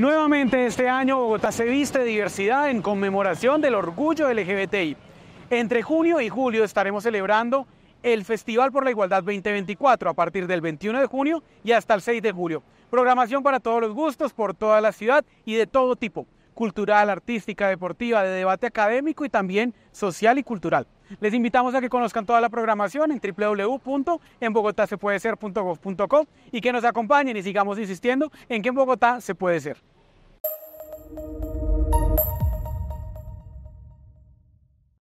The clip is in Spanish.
Nuevamente este año Bogotá se viste diversidad en conmemoración del orgullo LGBTI. Entre junio y julio estaremos celebrando el Festival por la Igualdad 2024 a partir del 21 de junio y hasta el 6 de julio. Programación para todos los gustos, por toda la ciudad y de todo tipo cultural, artística, deportiva, de debate académico y también social y cultural. Les invitamos a que conozcan toda la programación en www.enbogotasepuedeser.gov.co y que nos acompañen y sigamos insistiendo en que en Bogotá se puede ser.